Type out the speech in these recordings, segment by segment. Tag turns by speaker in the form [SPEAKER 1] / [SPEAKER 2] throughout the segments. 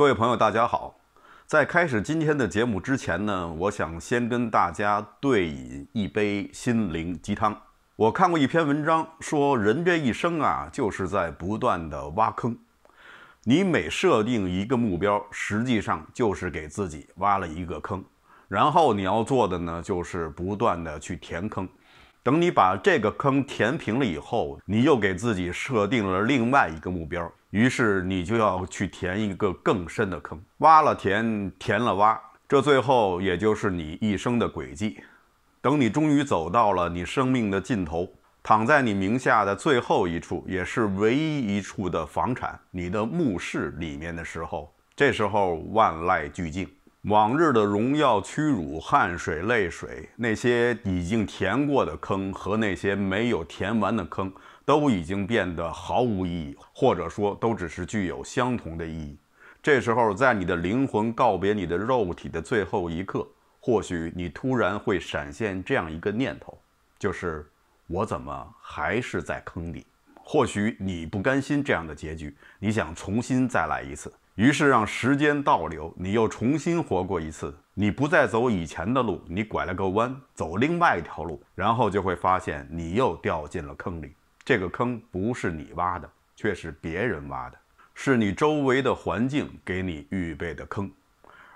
[SPEAKER 1] 各位朋友，大家好。在开始今天的节目之前呢，我想先跟大家对饮一杯心灵鸡汤。我看过一篇文章，说人这一生啊，就是在不断的挖坑。你每设定一个目标，实际上就是给自己挖了一个坑。然后你要做的呢，就是不断的去填坑。等你把这个坑填平了以后，你又给自己设定了另外一个目标。于是你就要去填一个更深的坑，挖了填，填了挖，这最后也就是你一生的轨迹。等你终于走到了你生命的尽头，躺在你名下的最后一处，也是唯一一处的房产，你的墓室里面的时候，这时候万籁俱静，往日的荣耀、屈辱、汗水、泪水，那些已经填过的坑和那些没有填完的坑。都已经变得毫无意义，或者说都只是具有相同的意义。这时候，在你的灵魂告别你的肉体的最后一刻，或许你突然会闪现这样一个念头：，就是我怎么还是在坑里？或许你不甘心这样的结局，你想重新再来一次，于是让时间倒流，你又重新活过一次。你不再走以前的路，你拐了个弯，走另外一条路，然后就会发现你又掉进了坑里。这个坑不是你挖的，却是别人挖的，是你周围的环境给你预备的坑，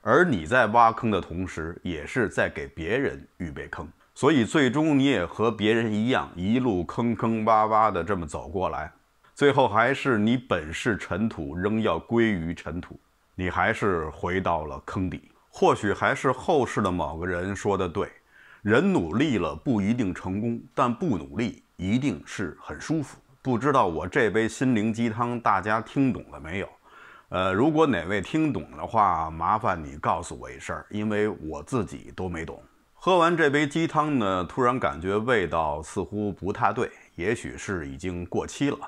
[SPEAKER 1] 而你在挖坑的同时，也是在给别人预备坑，所以最终你也和别人一样，一路坑坑洼洼的这么走过来，最后还是你本是尘土，仍要归于尘土，你还是回到了坑底。或许还是后世的某个人说的对：人努力了不一定成功，但不努力。一定是很舒服。不知道我这杯心灵鸡汤大家听懂了没有？呃，如果哪位听懂的话，麻烦你告诉我一声，因为我自己都没懂。喝完这杯鸡汤呢，突然感觉味道似乎不太对，也许是已经过期了。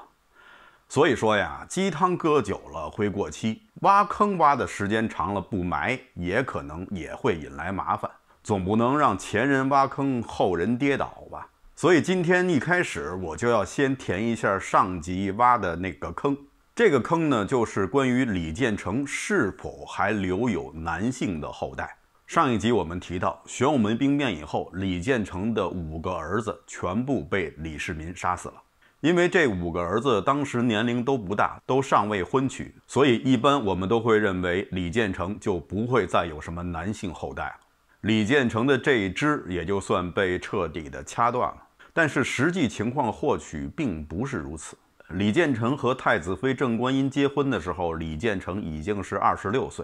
[SPEAKER 1] 所以说呀，鸡汤搁久了会过期，挖坑挖的时间长了不埋，也可能也会引来麻烦。总不能让前人挖坑，后人跌倒吧。所以今天一开始我就要先填一下上集挖的那个坑。这个坑呢，就是关于李建成是否还留有男性的后代。上一集我们提到，玄武门兵变以后，李建成的五个儿子全部被李世民杀死了。因为这五个儿子当时年龄都不大，都尚未婚娶，所以一般我们都会认为李建成就不会再有什么男性后代了。李建成的这一支也就算被彻底的掐断了。但是实际情况或许并不是如此。李建成和太子妃郑观音结婚的时候，李建成已经是二十六岁。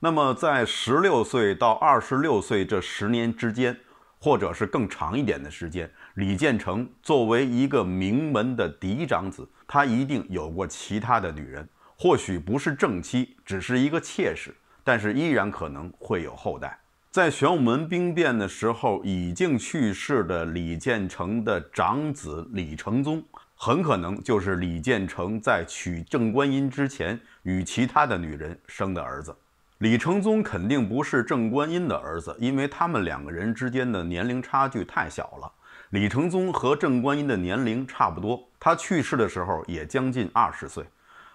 [SPEAKER 1] 那么在十六岁到二十六岁这十年之间，或者是更长一点的时间，李建成作为一个名门的嫡长子，他一定有过其他的女人，或许不是正妻，只是一个妾室，但是依然可能会有后代。在玄武门兵变的时候已经去世的李建成的长子李承宗，很可能就是李建成在娶郑观音之前与其他的女人生的儿子。李承宗肯定不是郑观音的儿子，因为他们两个人之间的年龄差距太小了。李承宗和郑观音的年龄差不多，他去世的时候也将近二十岁。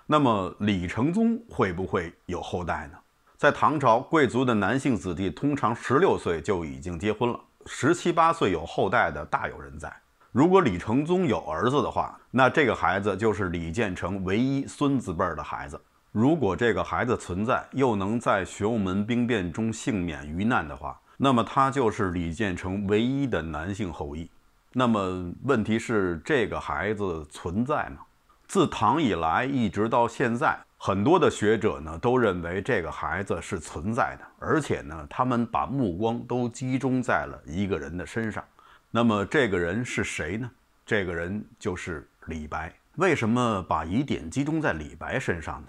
[SPEAKER 1] 那么李承宗会不会有后代呢？在唐朝，贵族的男性子弟通常十六岁就已经结婚了，十七八岁有后代的大有人在。如果李承宗有儿子的话，那这个孩子就是李建成唯一孙子辈儿的孩子。如果这个孩子存在，又能在玄武门兵变中幸免于难的话，那么他就是李建成唯一的男性后裔。那么问题是，这个孩子存在吗？自唐以来，一直到现在。很多的学者呢都认为这个孩子是存在的，而且呢，他们把目光都集中在了一个人的身上。那么这个人是谁呢？这个人就是李白。为什么把疑点集中在李白身上呢？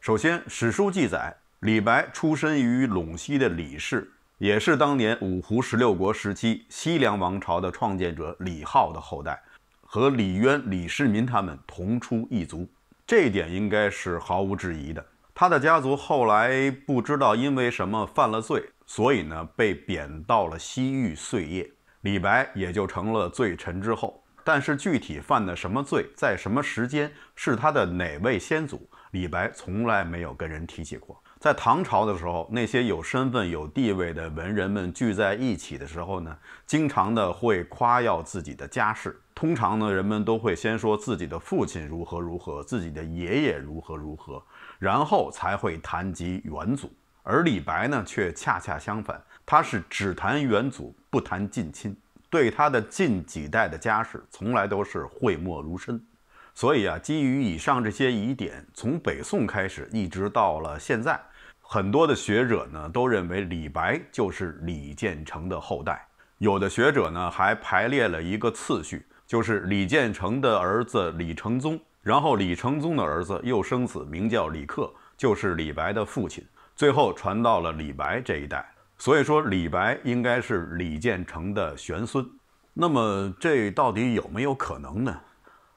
[SPEAKER 1] 首先，史书记载，李白出身于陇西的李氏，也是当年五胡十六国时期西凉王朝的创建者李浩的后代，和李渊、李世民他们同出一族。这一点应该是毫无质疑的。他的家族后来不知道因为什么犯了罪，所以呢被贬到了西域碎叶，李白也就成了罪臣之后。但是具体犯的什么罪，在什么时间，是他的哪位先祖，李白从来没有跟人提起过。在唐朝的时候，那些有身份有地位的文人们聚在一起的时候呢，经常的会夸耀自己的家世。通常呢，人们都会先说自己的父亲如何如何，自己的爷爷如何如何，然后才会谈及远祖。而李白呢，却恰恰相反，他是只谈远祖，不谈近亲，对他的近几代的家世，从来都是讳莫如深。所以啊，基于以上这些疑点，从北宋开始，一直到了现在，很多的学者呢，都认为李白就是李建成的后代。有的学者呢，还排列了一个次序。就是李建成的儿子李承宗，然后李承宗的儿子又生子，名叫李克，就是李白的父亲。最后传到了李白这一代，所以说李白应该是李建成的玄孙。那么这到底有没有可能呢？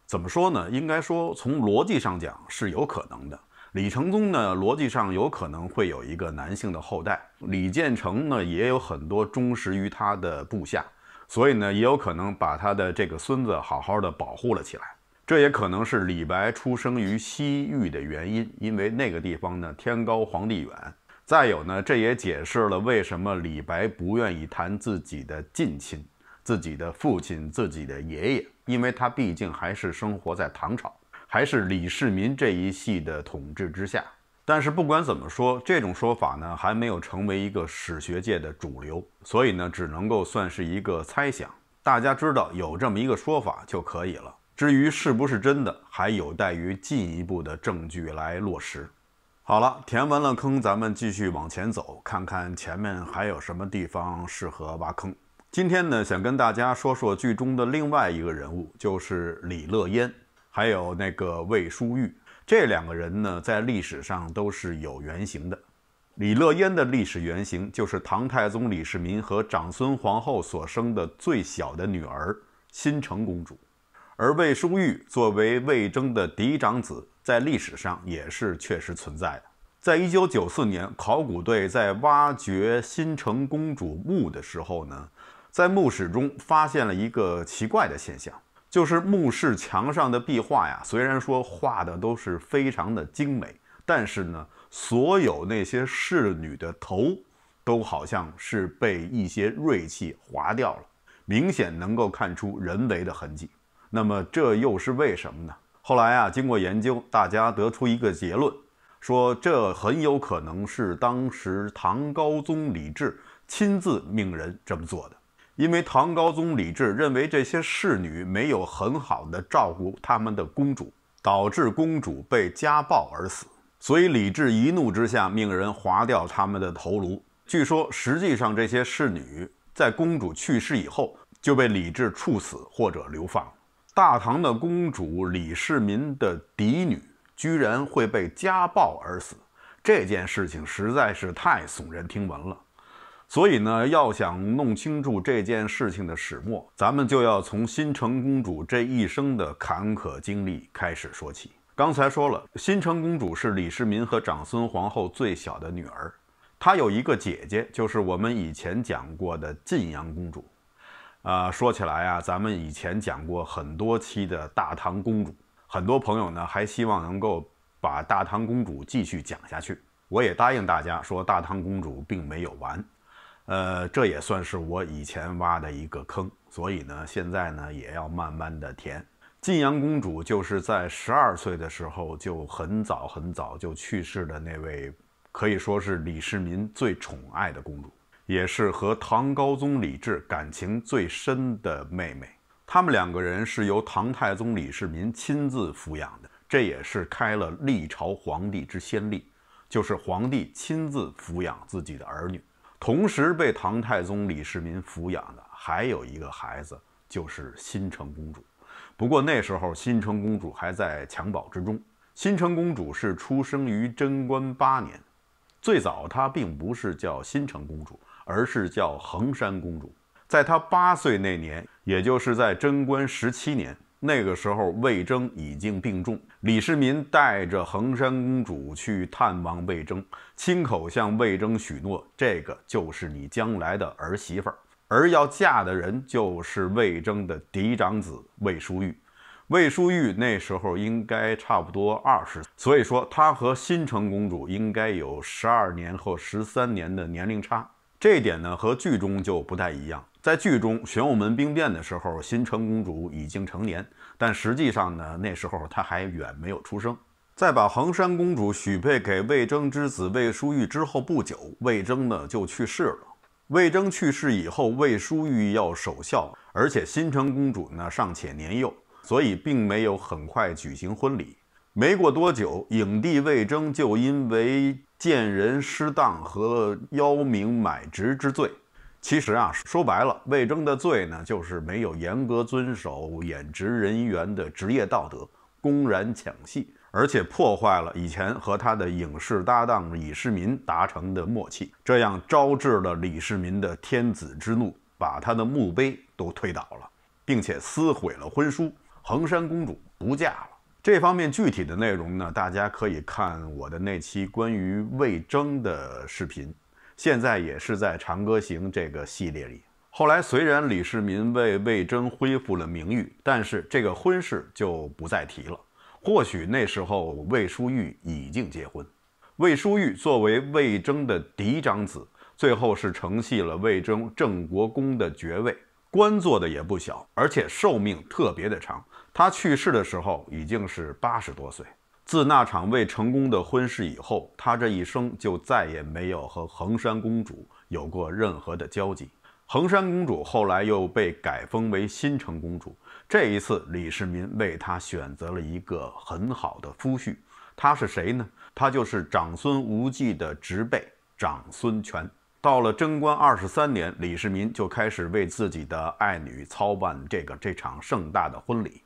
[SPEAKER 1] 怎么说呢？应该说从逻辑上讲是有可能的。李承宗呢，逻辑上有可能会有一个男性的后代。李建成呢，也有很多忠实于他的部下。所以呢，也有可能把他的这个孙子好好的保护了起来。这也可能是李白出生于西域的原因，因为那个地方呢，天高皇帝远。再有呢，这也解释了为什么李白不愿意谈自己的近亲、自己的父亲、自己的爷爷，因为他毕竟还是生活在唐朝，还是李世民这一系的统治之下。但是不管怎么说，这种说法呢还没有成为一个史学界的主流，所以呢只能够算是一个猜想。大家知道有这么一个说法就可以了。至于是不是真的，还有待于进一步的证据来落实。好了，填完了坑，咱们继续往前走，看看前面还有什么地方适合挖坑。今天呢，想跟大家说说剧中的另外一个人物，就是李乐嫣，还有那个魏淑玉。这两个人呢，在历史上都是有原型的。李乐嫣的历史原型就是唐太宗李世民和长孙皇后所生的最小的女儿新城公主，而魏淑玉作为魏征的嫡长子，在历史上也是确实存在的。在一九九四年，考古队在挖掘新城公主墓的时候呢，在墓室中发现了一个奇怪的现象。就是墓室墙上的壁画呀，虽然说画的都是非常的精美，但是呢，所有那些侍女的头都好像是被一些锐器划掉了，明显能够看出人为的痕迹。那么这又是为什么呢？后来啊，经过研究，大家得出一个结论，说这很有可能是当时唐高宗李治亲自命人这么做的。因为唐高宗李治认为这些侍女没有很好的照顾他们的公主，导致公主被家暴而死，所以李治一怒之下命人划掉他们的头颅。据说实际上这些侍女在公主去世以后就被李治处死或者流放。大唐的公主李世民的嫡女居然会被家暴而死，这件事情实在是太耸人听闻了。所以呢，要想弄清楚这件事情的始末，咱们就要从新城公主这一生的坎坷经历开始说起。刚才说了，新城公主是李世民和长孙皇后最小的女儿，她有一个姐姐，就是我们以前讲过的晋阳公主。呃，说起来啊，咱们以前讲过很多期的大唐公主，很多朋友呢还希望能够把大唐公主继续讲下去，我也答应大家说，大唐公主并没有完。呃，这也算是我以前挖的一个坑，所以呢，现在呢也要慢慢的填。晋阳公主就是在十二岁的时候，就很早很早就去世的那位，可以说是李世民最宠爱的公主，也是和唐高宗李治感情最深的妹妹。他们两个人是由唐太宗李世民亲自抚养的，这也是开了历朝皇帝之先例，就是皇帝亲自抚养自己的儿女。同时被唐太宗李世民抚养的还有一个孩子，就是新城公主。不过那时候新城公主还在襁褓之中。新城公主是出生于贞观八年，最早她并不是叫新城公主，而是叫衡山公主。在她八岁那年，也就是在贞观十七年。那个时候，魏征已经病重，李世民带着衡山公主去探望魏征，亲口向魏征许诺，这个就是你将来的儿媳妇儿，而要嫁的人就是魏征的嫡长子魏淑玉。魏淑玉那时候应该差不多二十，所以说她和新城公主应该有十二年后十三年的年龄差，这点呢和剧中就不太一样。在剧中玄武门兵变的时候，新城公主已经成年，但实际上呢，那时候她还远没有出生。在把衡山公主许配给魏征之子魏叔玉之后不久，魏征呢就去世了。魏征去世以后，魏叔玉要守孝，而且新城公主呢尚且年幼，所以并没有很快举行婚礼。没过多久，影帝魏征就因为见人失当和邀名买职之罪。其实啊，说白了，魏征的罪呢，就是没有严格遵守演职人员的职业道德，公然抢戏，而且破坏了以前和他的影视搭档李世民达成的默契，这样招致了李世民的天子之怒，把他的墓碑都推倒了，并且撕毁了婚书，衡山公主不嫁了。这方面具体的内容呢，大家可以看我的那期关于魏征的视频。现在也是在《长歌行》这个系列里。后来虽然李世民为魏征恢复了名誉，但是这个婚事就不再提了。或许那时候魏淑玉已经结婚。魏淑玉作为魏征的嫡长子，最后是承袭了魏征郑国公的爵位，官做的也不小，而且寿命特别的长。他去世的时候已经是八十多岁。自那场未成功的婚事以后，他这一生就再也没有和衡山公主有过任何的交集。衡山公主后来又被改封为新城公主。这一次，李世民为她选择了一个很好的夫婿，他是谁呢？他就是长孙无忌的侄辈长孙权。到了贞观二十三年，李世民就开始为自己的爱女操办这个这场盛大的婚礼。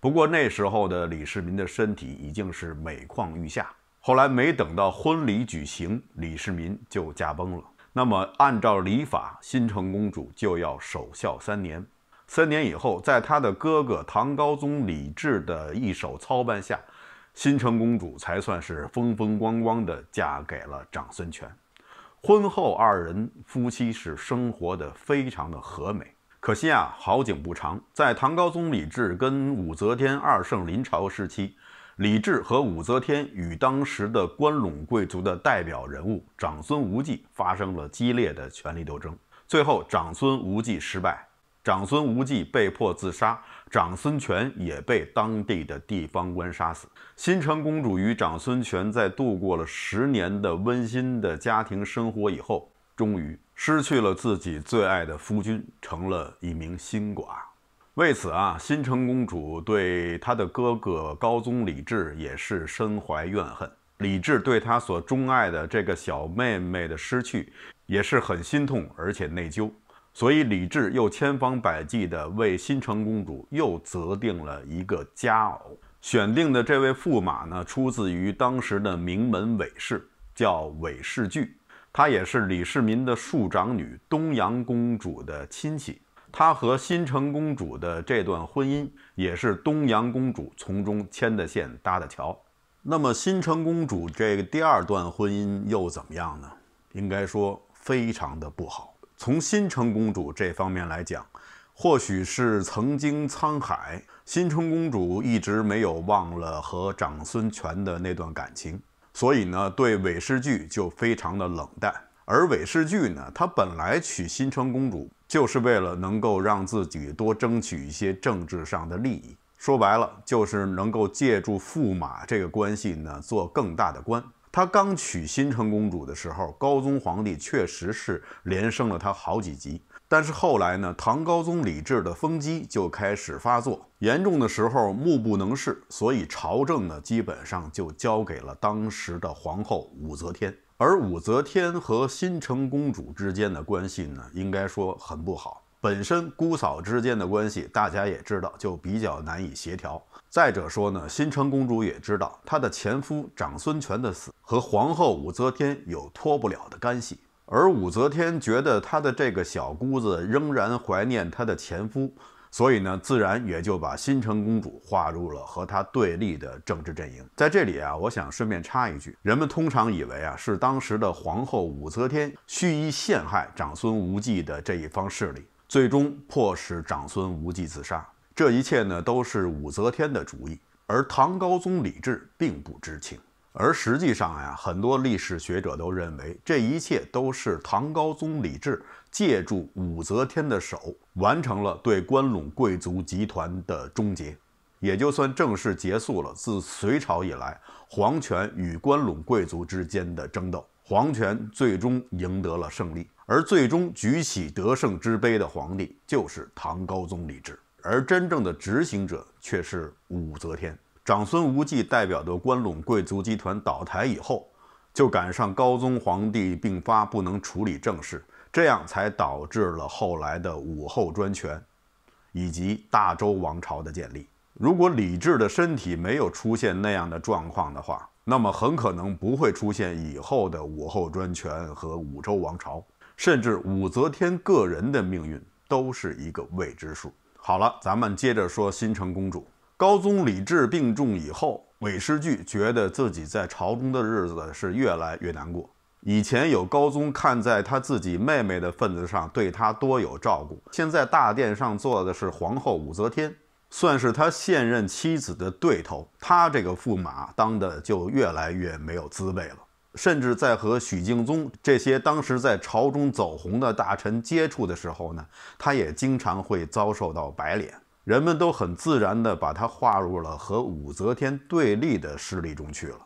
[SPEAKER 1] 不过那时候的李世民的身体已经是每况愈下，后来没等到婚礼举行，李世民就驾崩了。那么按照礼法，新城公主就要守孝三年。三年以后，在她的哥哥唐高宗李治的一手操办下，新城公主才算是风风光光地嫁给了长孙权。婚后二人夫妻是生活的非常的和美。可惜啊，好景不长。在唐高宗李治跟武则天二圣临朝时期，李治和武则天与当时的关陇贵族的代表人物长孙无忌发生了激烈的权力斗争。最后，长孙无忌失败，长孙无忌被迫自杀，长孙权也被当地的地方官杀死。新城公主与长孙权在度过了十年的温馨的家庭生活以后，终于。失去了自己最爱的夫君，成了一名新寡。为此啊，新城公主对她的哥哥高宗李治也是深怀怨恨。李治对她所钟爱的这个小妹妹的失去，也是很心痛，而且内疚。所以李治又千方百计地为新城公主又择定了一个佳偶，选定的这位驸马呢，出自于当时的名门韦氏，叫韦氏巨。她也是李世民的庶长女东阳公主的亲戚，她和新城公主的这段婚姻也是东阳公主从中牵的线搭的桥。那么新城公主这个第二段婚姻又怎么样呢？应该说非常的不好。从新城公主这方面来讲，或许是曾经沧海，新城公主一直没有忘了和长孙权的那段感情。所以呢，对韦氏剧就非常的冷淡。而韦氏剧呢，他本来娶新城公主，就是为了能够让自己多争取一些政治上的利益。说白了，就是能够借助驸马这个关系呢，做更大的官。他刚娶新城公主的时候，高宗皇帝确实是连升了他好几级。但是后来呢，唐高宗李治的风疾就开始发作，严重的时候目不能视，所以朝政呢基本上就交给了当时的皇后武则天。而武则天和新城公主之间的关系呢，应该说很不好。本身姑嫂之间的关系，大家也知道，就比较难以协调。再者说呢，新城公主也知道，她的前夫长孙权的死和皇后武则天有脱不了的干系。而武则天觉得她的这个小姑子仍然怀念她的前夫，所以呢，自然也就把新城公主划入了和她对立的政治阵营。在这里啊，我想顺便插一句：人们通常以为啊，是当时的皇后武则天蓄意陷害长孙无忌的这一方势力，最终迫使长孙无忌自杀。这一切呢，都是武则天的主意，而唐高宗李治并不知情。而实际上呀，很多历史学者都认为，这一切都是唐高宗李治借助武则天的手，完成了对关陇贵族集团的终结，也就算正式结束了自隋朝以来皇权与关陇贵族之间的争斗，皇权最终赢得了胜利，而最终举起得胜之杯的皇帝就是唐高宗李治，而真正的执行者却是武则天。长孙无忌代表的关陇贵族集团倒台以后，就赶上高宗皇帝病发，不能处理政事，这样才导致了后来的武后专权，以及大周王朝的建立。如果李治的身体没有出现那样的状况的话，那么很可能不会出现以后的武后专权和武周王朝，甚至武则天个人的命运都是一个未知数。好了，咱们接着说新城公主。高宗李治病重以后，韦氏惧觉得自己在朝中的日子是越来越难过。以前有高宗看在他自己妹妹的份子上，对他多有照顾。现在大殿上坐的是皇后武则天，算是他现任妻子的对头，他这个驸马当的就越来越没有滋味了。甚至在和许敬宗这些当时在朝中走红的大臣接触的时候呢，他也经常会遭受到白脸。人们都很自然地把他划入了和武则天对立的势力中去了。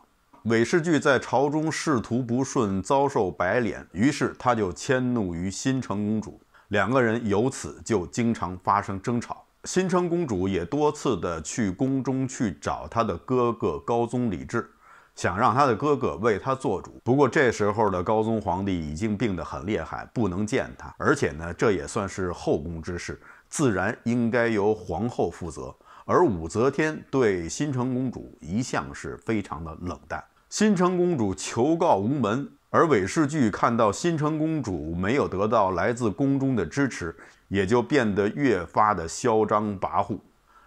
[SPEAKER 1] 韦氏据在朝中仕途不顺，遭受白脸，于是他就迁怒于新城公主，两个人由此就经常发生争吵。新城公主也多次的去宫中去找她的哥哥高宗李治，想让她的哥哥为她做主。不过这时候的高宗皇帝已经病得很厉害，不能见她，而且呢，这也算是后宫之事。自然应该由皇后负责，而武则天对新城公主一向是非常的冷淡。新城公主求告无门，而韦氏据看到新城公主没有得到来自宫中的支持，也就变得越发的嚣张跋扈。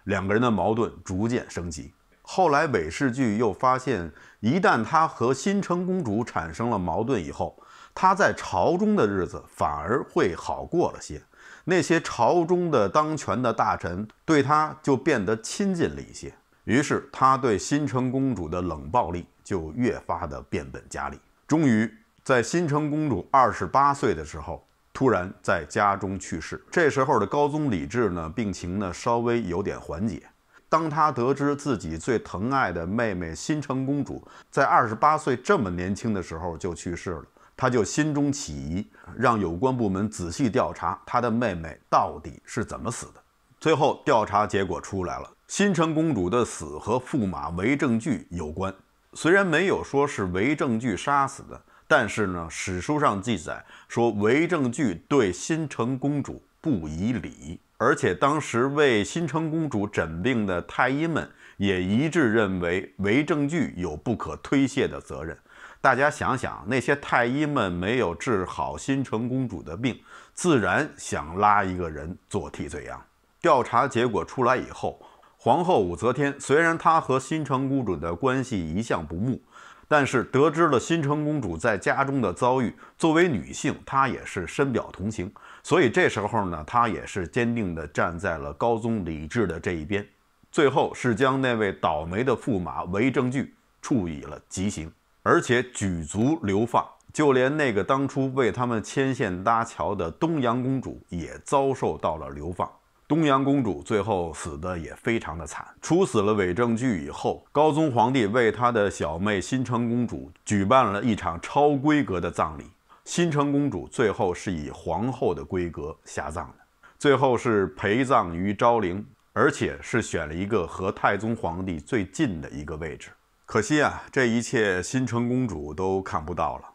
[SPEAKER 1] 两个人的矛盾逐渐升级。后来韦氏据又发现，一旦他和新城公主产生了矛盾以后，他在朝中的日子反而会好过了些。那些朝中的当权的大臣对他就变得亲近了一些，于是他对新城公主的冷暴力就越发的变本加厉。终于，在新城公主二十八岁的时候，突然在家中去世。这时候的高宗李治呢，病情呢稍微有点缓解。当他得知自己最疼爱的妹妹新城公主在二十八岁这么年轻的时候就去世了。他就心中起疑，让有关部门仔细调查他的妹妹到底是怎么死的。最后调查结果出来了，新城公主的死和驸马韦正据有关。虽然没有说是韦正据杀死的，但是呢，史书上记载说韦正据对新城公主不以礼，而且当时为新城公主诊病的太医们也一致认为韦正据有不可推卸的责任。大家想想，那些太医们没有治好新城公主的病，自然想拉一个人做替罪羊。调查结果出来以后，皇后武则天虽然她和新城公主的关系一向不睦，但是得知了新城公主在家中的遭遇，作为女性，她也是深表同情。所以这时候呢，她也是坚定地站在了高宗李治的这一边，最后是将那位倒霉的驸马韦正据处以了极刑。而且举足流放，就连那个当初为他们牵线搭桥的东阳公主也遭受到了流放。东阳公主最后死的也非常的惨。处死了韦正据以后，高宗皇帝为他的小妹新城公主举办了一场超规格的葬礼。新城公主最后是以皇后的规格下葬的，最后是陪葬于昭陵，而且是选了一个和太宗皇帝最近的一个位置。可惜啊，这一切新城公主都看不到了。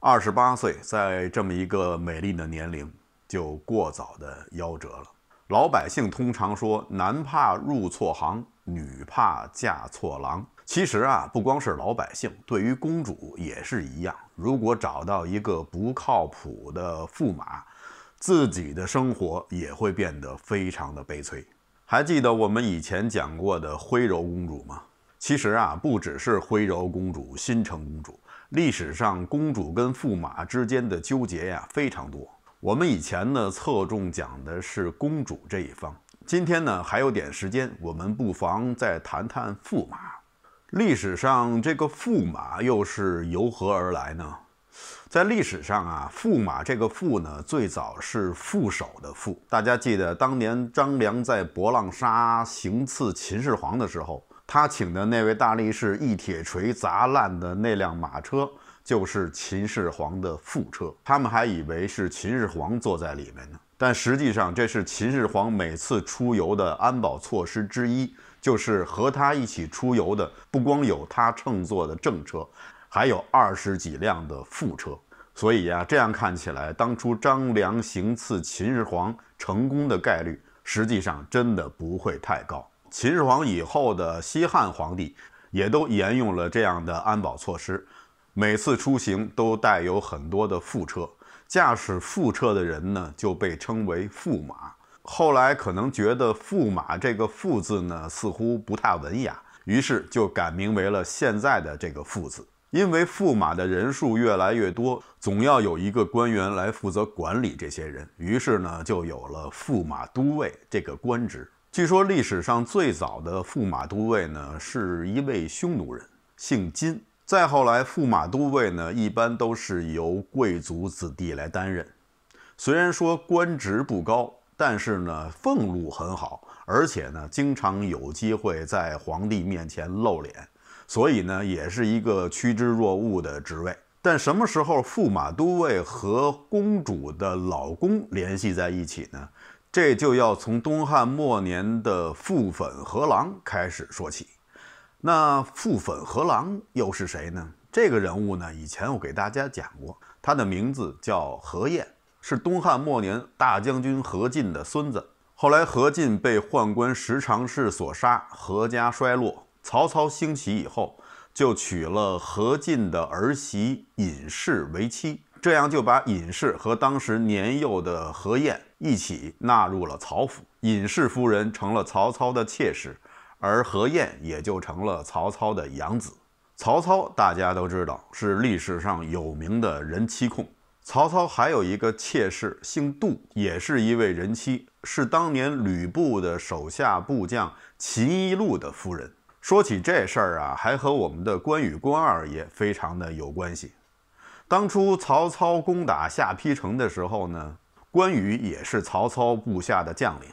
[SPEAKER 1] 二十八岁，在这么一个美丽的年龄，就过早的夭折了。老百姓通常说，男怕入错行，女怕嫁错郎。其实啊，不光是老百姓，对于公主也是一样。如果找到一个不靠谱的驸马，自己的生活也会变得非常的悲催。还记得我们以前讲过的徽柔公主吗？其实啊，不只是徽柔公主、新城公主，历史上公主跟驸马之间的纠结呀非常多。我们以前呢，侧重讲的是公主这一方。今天呢，还有点时间，我们不妨再谈谈驸马。历史上这个驸马又是由何而来呢？在历史上啊，驸马这个“驸”呢，最早是副手的“副”。大家记得当年张良在博浪沙行刺秦始皇的时候。他请的那位大力士一铁锤砸烂的那辆马车，就是秦始皇的副车。他们还以为是秦始皇坐在里面呢，但实际上这是秦始皇每次出游的安保措施之一，就是和他一起出游的不光有他乘坐的正车，还有二十几辆的副车。所以呀，这样看起来，当初张良行刺秦始皇成功的概率，实际上真的不会太高。秦始皇以后的西汉皇帝，也都沿用了这样的安保措施，每次出行都带有很多的副车，驾驶副车的人呢就被称为驸马。后来可能觉得“驸马”这个“驸”字呢似乎不太文雅，于是就改名为了现在的这个“驸”字。因为驸马的人数越来越多，总要有一个官员来负责管理这些人，于是呢就有了驸马都尉这个官职。据说历史上最早的驸马都尉呢，是一位匈奴人，姓金。再后来，驸马都尉呢，一般都是由贵族子弟来担任。虽然说官职不高，但是呢，俸禄很好，而且呢，经常有机会在皇帝面前露脸，所以呢，也是一个趋之若鹜的职位。但什么时候驸马都尉和公主的老公联系在一起呢？这就要从东汉末年的傅粉和郎开始说起。那傅粉和郎又是谁呢？这个人物呢，以前我给大家讲过，他的名字叫何晏，是东汉末年大将军何进的孙子。后来何进被宦官石常氏所杀，何家衰落。曹操兴起以后，就娶了何进的儿媳尹氏为妻。这样就把尹氏和当时年幼的何晏一起纳入了曹府，尹氏夫人成了曹操的妾室，而何晏也就成了曹操的养子。曹操大家都知道是历史上有名的人妻控。曹操还有一个妾室，姓杜，也是一位人妻，是当年吕布的手下部将秦宜禄的夫人。说起这事儿啊，还和我们的关羽关二爷非常的有关系。当初曹操攻打下邳城的时候呢，关羽也是曹操部下的将领。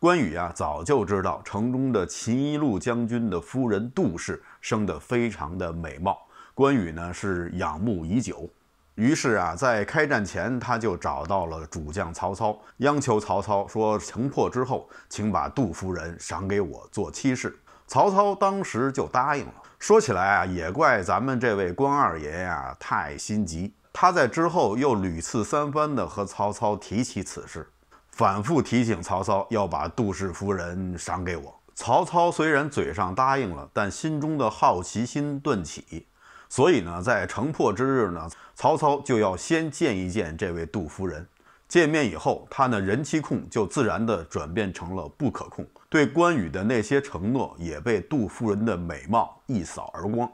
[SPEAKER 1] 关羽啊，早就知道城中的秦一路将军的夫人杜氏生得非常的美貌，关羽呢是仰慕已久。于是啊，在开战前，他就找到了主将曹操，央求曹操说：“城破之后，请把杜夫人赏给我做妻室。”曹操当时就答应了。说起来啊，也怪咱们这位关二爷呀，太心急。他在之后又屡次三番地和曹操提起此事，反复提醒曹操要把杜氏夫人赏给我。曹操虽然嘴上答应了，但心中的好奇心顿起。所以呢，在城破之日呢，曹操就要先见一见这位杜夫人。见面以后，他呢，人气控就自然地转变成了不可控。对关羽的那些承诺也被杜夫人的美貌一扫而光，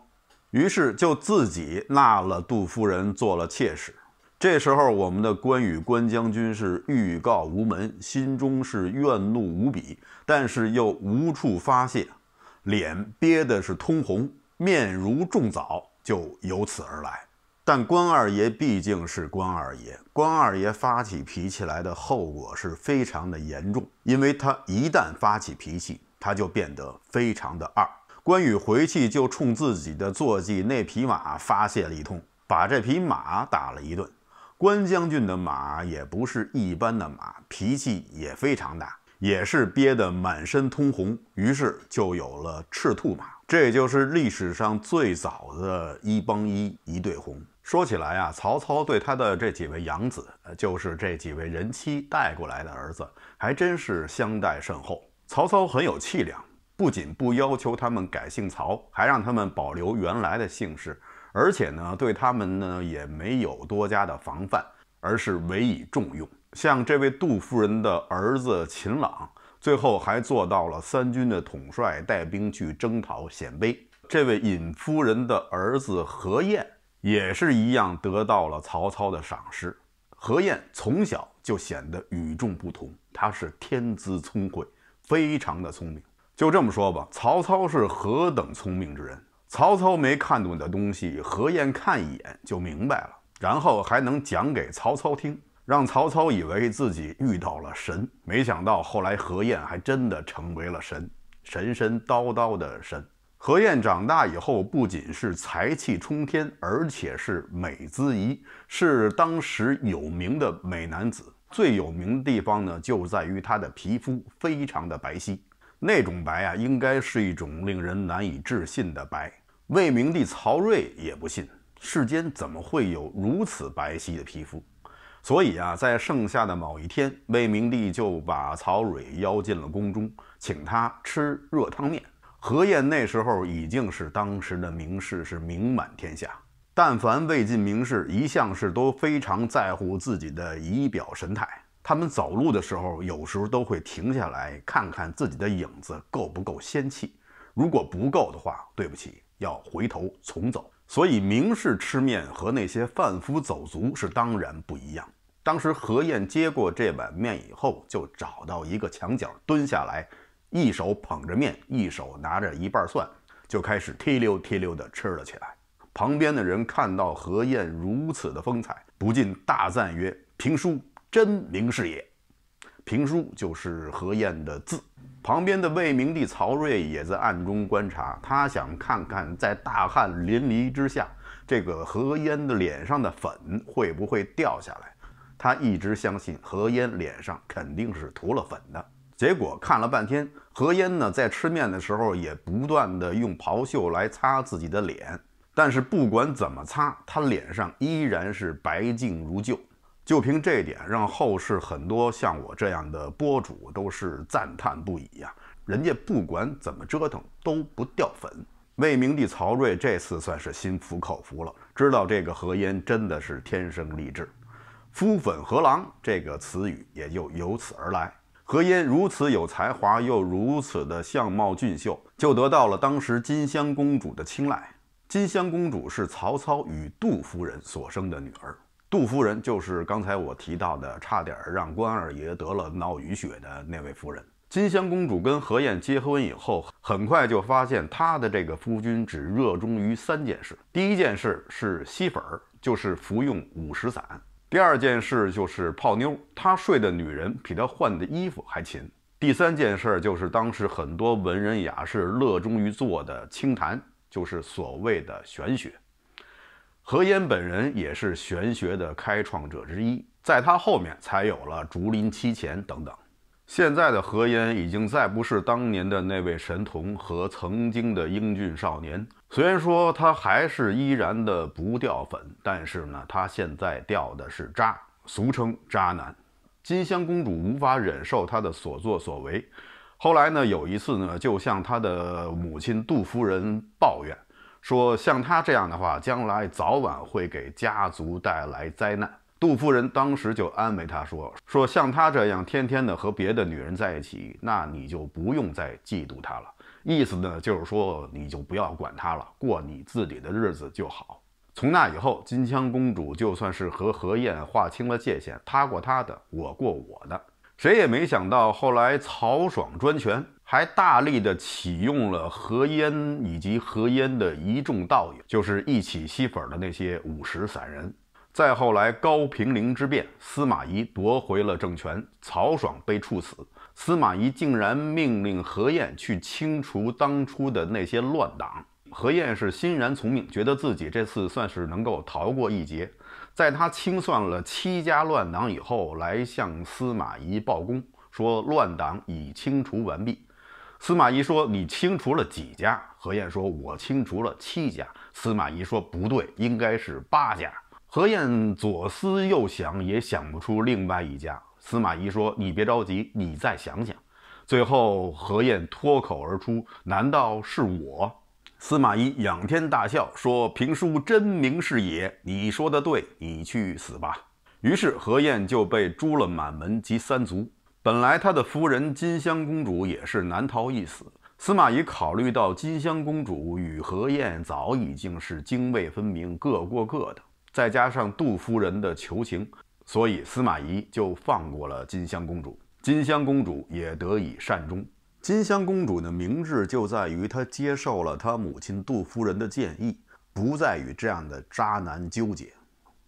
[SPEAKER 1] 于是就自己纳了杜夫人做了妾室。这时候，我们的关羽关将军是欲告无门，心中是怨怒无比，但是又无处发泄，脸憋的是通红，面如重枣，就由此而来。但关二爷毕竟是关二爷，关二爷发起脾气来的后果是非常的严重，因为他一旦发起脾气，他就变得非常的二。关羽回去就冲自己的坐骑那匹马发泄了一通，把这匹马打了一顿。关将军的马也不是一般的马，脾气也非常大，也是憋得满身通红。于是就有了赤兔马，这就是历史上最早的一帮一一对红。说起来啊，曹操对他的这几位养子，就是这几位人妻带过来的儿子，还真是相待甚厚。曹操很有气量，不仅不要求他们改姓曹，还让他们保留原来的姓氏，而且呢，对他们呢也没有多加的防范，而是委以重用。像这位杜夫人的儿子秦朗，最后还做到了三军的统帅，带兵去征讨鲜卑。这位尹夫人的儿子何晏。也是一样得到了曹操的赏识。何晏从小就显得与众不同，他是天资聪慧，非常的聪明。就这么说吧，曹操是何等聪明之人，曹操没看懂的东西，何晏看一眼就明白了，然后还能讲给曹操听，让曹操以为自己遇到了神。没想到后来何晏还真的成为了神，神神叨叨的神。何晏长大以后，不仅是才气冲天，而且是美姿仪，是当时有名的美男子。最有名的地方呢，就在于他的皮肤非常的白皙，那种白啊，应该是一种令人难以置信的白。魏明帝曹睿也不信世间怎么会有如此白皙的皮肤，所以啊，在盛夏的某一天，魏明帝就把曹睿邀进了宫中，请他吃热汤面。何晏那时候已经是当时的名士，是名满天下。但凡魏晋名士，一向是都非常在乎自己的仪表神态。他们走路的时候，有时候都会停下来看看自己的影子够不够仙气。如果不够的话，对不起，要回头重走。所以名士吃面和那些贩夫走卒是当然不一样。当时何晏接过这碗面以后，就找到一个墙角蹲下来。一手捧着面，一手拿着一半蒜，就开始踢溜踢溜地吃了起来。旁边的人看到何晏如此的风采，不禁大赞曰：“评书真名士也。”评书就是何晏的字。旁边的魏明帝曹睿也在暗中观察，他想看看在大汗淋漓之下，这个何晏的脸上的粉会不会掉下来。他一直相信何晏脸上肯定是涂了粉的。结果看了半天，何烟呢，在吃面的时候也不断的用袍袖来擦自己的脸，但是不管怎么擦，他脸上依然是白净如旧。就凭这一点，让后世很多像我这样的播主都是赞叹不已呀！人家不管怎么折腾都不掉粉。魏明帝曹睿这次算是心服口服了，知道这个何烟真的是天生丽质，肤粉何郎这个词语也就由此而来。何晏如此有才华，又如此的相貌俊秀，就得到了当时金香公主的青睐。金香公主是曹操与杜夫人所生的女儿，杜夫人就是刚才我提到的差点让关二爷得了脑淤血的那位夫人。金香公主跟何晏结婚以后，很快就发现她的这个夫君只热衷于三件事：第一件事是吸粉儿，就是服用五石散。第二件事就是泡妞，他睡的女人比他换的衣服还勤。第三件事就是当时很多文人雅士热衷于做的清谈，就是所谓的玄学。何晏本人也是玄学的开创者之一，在他后面才有了竹林七贤等等。现在的何晏已经再不是当年的那位神童和曾经的英俊少年。虽然说他还是依然的不掉粉，但是呢，他现在掉的是渣，俗称渣男。金香公主无法忍受他的所作所为，后来呢，有一次呢，就向他的母亲杜夫人抱怨，说像他这样的话，将来早晚会给家族带来灾难。杜夫人当时就安慰她说：“说像她这样天天的和别的女人在一起，那你就不用再嫉妒她了。意思呢，就是说你就不要管她了，过你自己的日子就好。”从那以后，金枪公主就算是和何燕划清了界限，她过她的，我过我的，谁也没想到后来曹爽专权，还大力的启用了何燕以及何燕的一众道友，就是一起吸粉的那些五十散人。再后来，高平陵之变，司马懿夺回了政权，曹爽被处死。司马懿竟然命令何晏去清除当初的那些乱党。何晏是欣然从命，觉得自己这次算是能够逃过一劫。在他清算了七家乱党以后，来向司马懿报功，说乱党已清除完毕。司马懿说：“你清除了几家？”何晏说：“我清除了七家。”司马懿说：“不对，应该是八家。”何晏左思右想也想不出另外一家。司马懿说：“你别着急，你再想想。”最后，何晏脱口而出：“难道是我？”司马懿仰天大笑说：“平叔真名是也，你说的对，你去死吧！”于是何晏就被诛了满门及三族。本来他的夫人金香公主也是难逃一死。司马懿考虑到金香公主与何晏早已经是泾渭分明，各过各的。再加上杜夫人的求情，所以司马懿就放过了金香公主，金香公主也得以善终。金香公主的明智就在于她接受了她母亲杜夫人的建议，不再与这样的渣男纠结，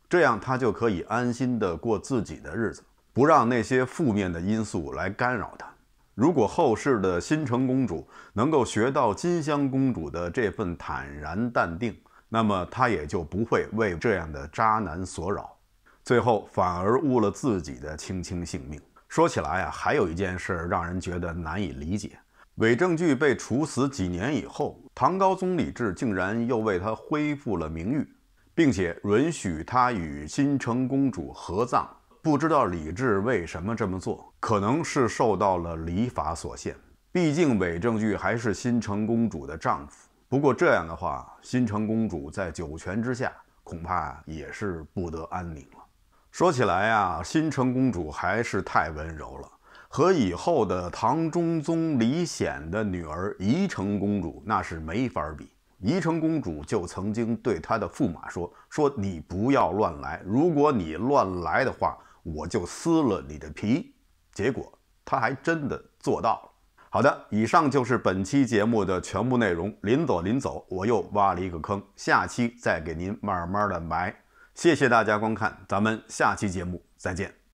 [SPEAKER 1] 这样她就可以安心地过自己的日子，不让那些负面的因素来干扰她。如果后世的新城公主能够学到金香公主的这份坦然淡定，那么他也就不会为这样的渣男所扰，最后反而误了自己的青青性命。说起来啊，还有一件事让人觉得难以理解：韦正据被处死几年以后，唐高宗李治竟然又为他恢复了名誉，并且允许他与新城公主合葬。不知道李治为什么这么做？可能是受到了礼法所限，毕竟韦正据还是新城公主的丈夫。不过这样的话，新城公主在九泉之下恐怕也是不得安宁了。说起来呀，新城公主还是太温柔了，和以后的唐中宗李显的女儿宜城公主那是没法比。宜城公主就曾经对她的驸马说：“说你不要乱来，如果你乱来的话，我就撕了你的皮。”结果她还真的做到了。好的，以上就是本期节目的全部内容。临走临走，我又挖了一个坑，下期再给您慢慢的埋。谢谢大家观看，咱们下期节目再见。